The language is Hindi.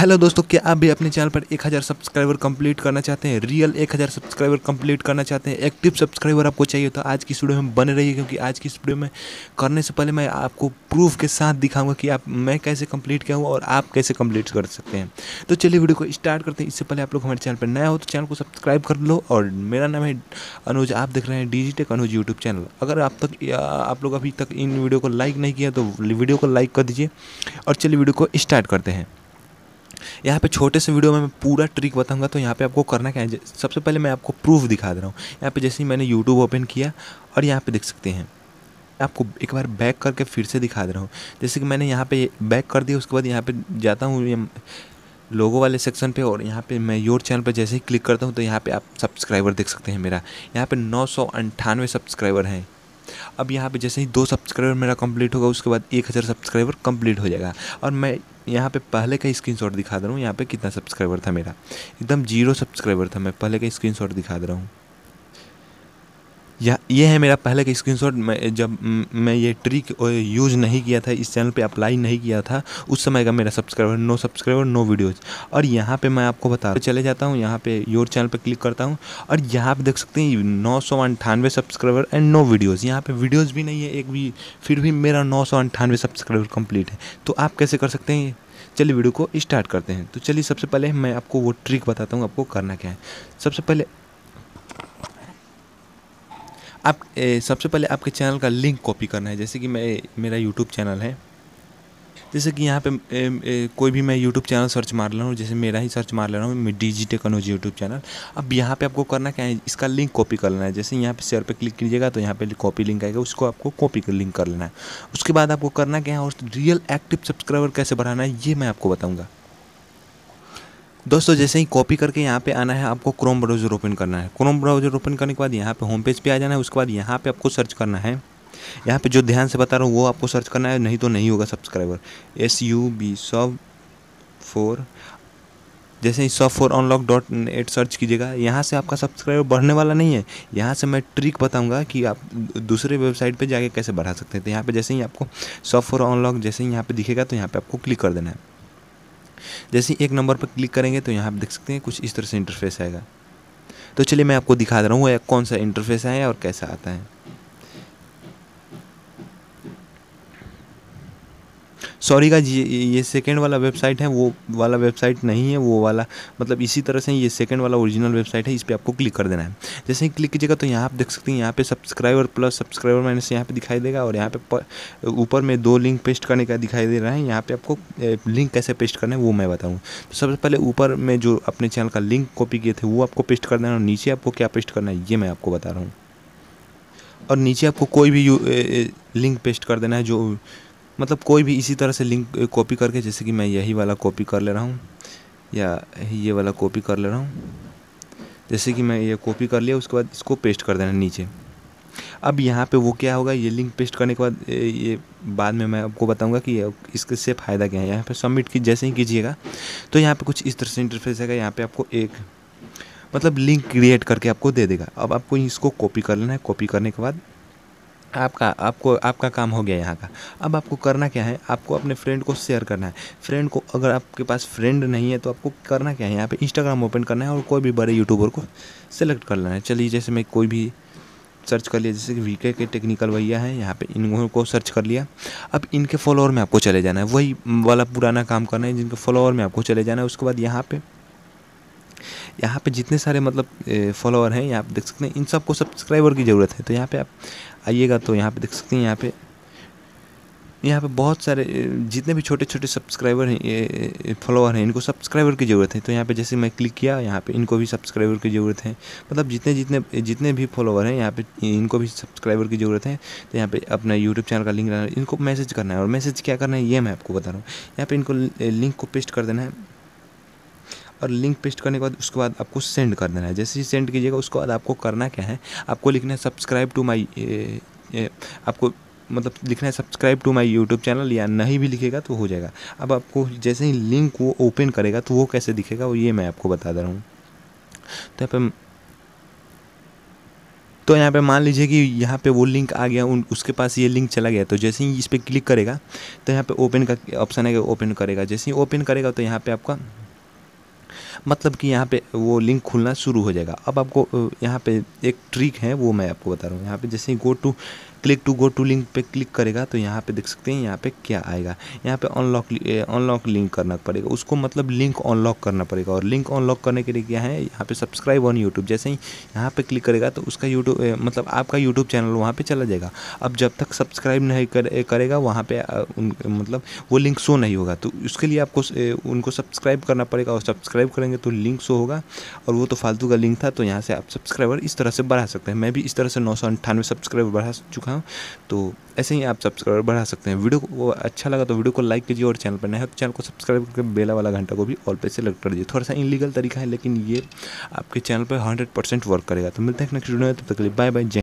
हेलो दोस्तों क्या आप भी अपने चैनल पर 1000 सब्सक्राइबर कंप्लीट करना चाहते हैं रियल 1000 सब्सक्राइबर कंप्लीट करना चाहते हैं एक्टिव सब्सक्राइबर आपको चाहिए तो आज की स्टूडियो में बने रहिए क्योंकि आज की स्टूडियो में करने से पहले मैं आपको प्रूफ के साथ दिखाऊंगा कि आप मैं कैसे कंप्लीट किया हूँ और आप कैसे कंप्लीट कर सकते हैं तो चलिए वीडियो को स्टार्ट करते हैं इससे पहले आप लोग हमारे चैनल पर नया हो तो चैनल को सब्सक्राइब कर लो और मेरा नाम है अनुज आप देख रहे हैं डिजिटेक अनुज यूट्यूब चैनल अगर आप तक आप लोग अभी तक इन वीडियो को लाइक नहीं किया तो वीडियो को लाइक कर दीजिए और चलिए वीडियो को स्टार्ट करते हैं यहाँ पे छोटे से वीडियो में मैं पूरा ट्रिक बताऊंगा तो यहाँ पे आपको करना क्या है सबसे पहले मैं आपको प्रूफ दिखा दे रहा हूँ यहाँ पे जैसे ही मैंने यूट्यूब ओपन किया और यहाँ पे देख सकते हैं आपको एक बार बैक करके फिर से दिखा दे रहा हूँ जैसे कि मैंने यहाँ पे बैक कर दिया उसके बाद यहाँ पे जाता हूँ लोगो वाले सेक्शन पे और यहाँ पे मैं योर चैनल पर जैसे ही क्लिक करता हूँ तो यहाँ पे आप सब्सक्राइबर देख सकते हैं मेरा यहाँ पे नौ सब्सक्राइबर हैं अब यहाँ पे जैसे ही दो सब्सक्राइबर मेरा कंप्लीट होगा उसके बाद एक हज़ार सब्सक्राइबर कंप्लीट हो जाएगा और मैं यहाँ पे पहले का शॉट दिखा दे रहा हूँ यहाँ पे कितना सब्सक्राइबर था मेरा एकदम जीरो सब्सक्राइबर था मैं पहले का शॉट दिखा दे रहा हूँ यह ये है मेरा पहले का शॉट मैं जब मैं ये ट्रिक यूज़ नहीं किया था इस चैनल पे अप्लाई नहीं किया था उस समय का मेरा subscriber no subscriber no videos और यहाँ पे मैं आपको बता चले जाता हूँ यहाँ पे योर चैनल पे क्लिक करता हूँ और यहाँ पे देख सकते हैं नौ सौ अंठानवे सब्सक्राइबर एंड नो वीडियोज़ यहाँ पर वीडियोज़ भी नहीं है एक भी फिर भी मेरा नौ सौ अंठानवे सब्सक्राइबर कम्प्लीट है तो आप कैसे कर सकते हैं चलिए वीडियो को स्टार्ट करते हैं तो चलिए सबसे पहले मैं आपको वो ट्रिक बताता हूँ आपको करना क्या है सबसे पहले आप ए, सबसे पहले आपके चैनल का लिंक कॉपी करना है जैसे कि मैं मेरा यूट्यूब चैनल है जैसे कि यहाँ पे ए, ए, कोई भी मैं यूट्यूब चैनल सर्च मार रहा हूँ जैसे मेरा ही सर्च मार ले रहा हूँ D G technology YouTube channel अब यहाँ पे आपको करना क्या है इसका लिंक कॉपी कर लेना है जैसे यहाँ पे शेयर पे क्लिक कीजिएगा तो यहाँ पे कॉपी लिंक आएगा उसको आपको कॉपी कर लिंक कर लेना है उसके बाद आपको करना क्या है और रियल एक्टिव सब्सक्राइबर कैसे बढ़ाना है ये मैं आपको बताऊँगा दोस्तों जैसे ही कॉपी करके यहाँ पे आना है आपको क्रोम ब्राउज़र ओपन करना है क्रोम ब्राउज़र ओपन करने के बाद यहाँ पे होम पेज पे आ जाना है उसके बाद यहाँ पे आपको सर्च करना है यहाँ पे जो ध्यान से बता रहा हूँ वो आपको सर्च करना है नहीं तो नहीं होगा subscriber S U B sub four जैसे ही sub four unlock dot net search कीजिएगा यहाँ से आपका सब्सक्राइबर बढ़ने वाला नहीं है यहाँ से मैं ट्रिक बताऊँगा कि आप दूसरे वेबसाइट पर जाके कैसे बढ़ा सकते हैं तो यहाँ पर जैसे ही आपको सब फोर अनलॉक जैसे ही यहाँ पर दिखेगा तो यहाँ पर आपको क्लिक कर देना है जैसे ही एक नंबर पर क्लिक करेंगे तो यहाँ आप देख सकते हैं कुछ इस तरह से इंटरफेस आएगा तो चलिए मैं आपको दिखा दे रहा हूँ कौन सा इंटरफेस है और कैसा आता है सॉरी का ये ये सेकेंड वाला वेबसाइट है वो वाला वेबसाइट नहीं है वो वाला मतलब इसी तरह से ये सेकेंड वाला ओरिजिनल वेबसाइट है इस पर आपको क्लिक कर देना है जैसे ही क्लिक कीजिएगा तो यहाँ आप देख सकते हैं यहाँ पे सब्सक्राइबर प्लस सब्सक्राइबर माइनस यहाँ पे दिखाई देगा और यहाँ पे ऊपर में दो लिंक पेस्ट करने का दिखाई दे रहा है यहाँ पर आपको लिंक कैसे पेस्ट करना है वो मैं बताऊँ तो सबसे पहले ऊपर में जो अपने चैनल का लिंक कॉपी किए थे वो आपको पेस्ट कर है और नीचे आपको क्या पेस्ट करना है ये मैं आपको बता रहा हूँ और नीचे आपको कोई भी लिंक पेस्ट कर देना है जो मतलब कोई भी इसी तरह से लिंक कॉपी करके जैसे कि मैं यही वाला कॉपी कर ले रहा हूँ या ये वाला कॉपी कर ले रहा हूँ जैसे कि मैं ये कॉपी कर लिया उसके बाद इसको पेस्ट कर देना नीचे अब यहाँ पे वो क्या होगा ये लिंक पेस्ट करने के बाद ये बाद में मैं आपको बताऊंगा कि इसके से फ़ायदा क्या है यहाँ पे सबमिट की जैसे ही कीजिएगा तो यहाँ पे कुछ इस तरह से इंटरफेस है यहाँ पे आपको एक मतलब लिंक क्रिएट करके आपको दे देगा अब आपको इसको कॉपी कर लेना है कॉपी करने के बाद आपका आपको आपका काम हो गया यहाँ का अब आपको करना क्या है आपको अपने फ्रेंड को शेयर करना है फ्रेंड को अगर आपके पास फ्रेंड नहीं है तो आपको करना क्या है यहाँ पे इंस्टाग्राम ओपन करना है और कोई भी बड़े यूट्यूबर को सेलेक्ट कर लेना है चलिए जैसे मैं कोई भी सर्च कर लिया जैसे कि वीके के टेक्निकल भैया है यहाँ पे इन को सर्च कर लिया अब इनके फॉलोअर में आपको चले जाना है वही वाला पुराना काम करना है जिनके फॉलोअर में आपको चले जाना है उसके बाद यहाँ पर यहाँ पे जितने सारे मतलब फॉलोअर हैं यहाँ पे देख सकते हैं इन सबको सब्सक्राइबर की ज़रूरत है तो यहाँ पे आप आइएगा तो यहाँ पे देख सकते हैं यहाँ पे यहाँ पे बहुत सारे जितने भी छोटे छोटे सब्सक्राइबर हैं फॉलोअर हैं इनको सब्सक्राइबर की ज़रूरत है तो यहाँ पे जैसे मैं क्लिक किया यहाँ पे इनको भी सब्सक्राइबर की ज़रूरत है मतलब जितने जितने जितने भी फॉलोअर हैं यहाँ पे इनको भी सब्सक्राइबर की ज़रूरत है तो यहाँ पे अपना यूट्यूब चैनल का लिंक इनको मैसेज करना है और मैसेज क्या करना है ये मैं आपको बता रहा हूँ यहाँ पर इनको लिंक को पेस्ट कर देना है और लिंक पेस्ट करने के बाद उसके बाद आपको सेंड कर देना है जैसे ही सेंड कीजिएगा उसके बाद आपको करना क्या है आपको लिखना है सब्सक्राइब टू माई आपको मतलब लिखना है subscribe to my YouTube channel या नहीं भी लिखेगा तो हो जाएगा अब आपको जैसे ही लिंक वो ओपन करेगा तो वो कैसे दिखेगा वो ये मैं आपको बता दे रहा हूँ तो यहाँ पे तो यहाँ पे मान लीजिए कि यहाँ पे वो लिंक आ गया उन उसके पास ये लिंक चला गया तो जैसे ही इस पर क्लिक करेगा तो यहाँ पर ओपन का ऑप्शन है ओपन करेगा जैसे ही ओपन करेगा तो यहाँ पर आपका मतलब कि यहाँ पे वो लिंक खुलना शुरू हो जाएगा अब आपको यहाँ पे एक ट्रिक है वो मैं आपको बता रहा हूँ यहाँ पे जैसे go to click to go to link पे क्लिक करेगा तो यहाँ पे देख सकते हैं यहाँ पे क्या आएगा यहाँ पे अनलॉक अनलॉक लिंक करना पड़ेगा उसको मतलब लिंक अनलॉक करना पड़ेगा और लिंक अनलॉक करने के लिए क्या है यहाँ पे सब्सक्राइब ऑन यूट्यूब जैसे ही यहाँ पे क्लिक करेगा तो उसका यूट्यूब मतलब आपका यूट्यूब चैनल वहाँ पर चला जाएगा अब जब तक सब्सक्राइब नहीं कर, करेगा वहाँ पर मतलब वो लिंक शो नहीं होगा तो उसके लिए आपको उनको सब्सक्राइब करना पड़ेगा और सब्सक्राइब करेंगे तो लिंक शो होगा और वो तो फालतू का लिंक था तो यहाँ से आप सब्सक्राइबर इस तरह से बढ़ा सकते हैं मैं भी इस तरह से नौ सौ सब्सक्राइबर बढ़ा चुका था तो ऐसे ही आप सब्सक्राइबर बढ़ा सकते हैं वीडियो को अच्छा लगा तो वीडियो को लाइक कीजिए और चैनल पर नया तो चैनल को सब्सक्राइब करके बेला वाला घंटा को भी ऑल पे सेलेक्ट कर दीजिए थोड़ा सा इनलीगल तरीका है लेकिन ये आपके चैनल पर हंड्रेड परसेंट वर्क करेगा तो मिलते हैं नेक्स्ट वीडियो में तब तक बाय बाय